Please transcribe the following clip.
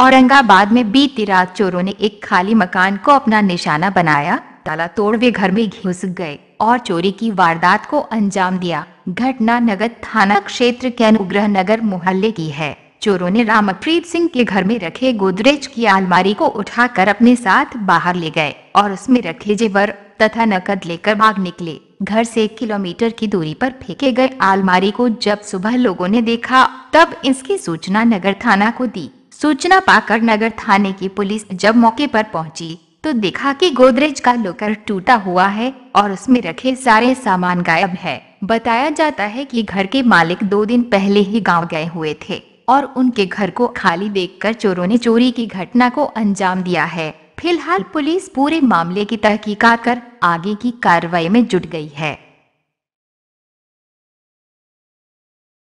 औरंगाबाद में बीती रात चोरों ने एक खाली मकान को अपना निशाना बनाया ताला तोड़ वे घर में घुस गए और चोरी की वारदात को अंजाम दिया घटना नगर थाना क्षेत्र के अनुग्रह नगर मोहल्ले की है चोरों ने रामप्रीत सिंह के घर में रखे गोदरेज की अलमारी को उठाकर अपने साथ बाहर ले गए और उसमें रखे जेवर तथा नकद लेकर भाग निकले घर से एक किलोमीटर की दूरी पर फेंके गए अलमारी को जब सुबह लोगों ने देखा तब इसकी सूचना नगर थाना को दी सूचना पाकर नगर थाने की पुलिस जब मौके पर पहुंची तो देखा कि गोदरेज का लोकर टूटा हुआ है और उसमें रखे सारे सामान गायब है बताया जाता है कि घर के मालिक दो दिन पहले ही गांव गए हुए थे और उनके घर को खाली देखकर चोरों ने चोरी की घटना को अंजाम दिया है फिलहाल पुलिस पूरे मामले की तहकीकात कर आगे की कार्रवाई में जुट गई है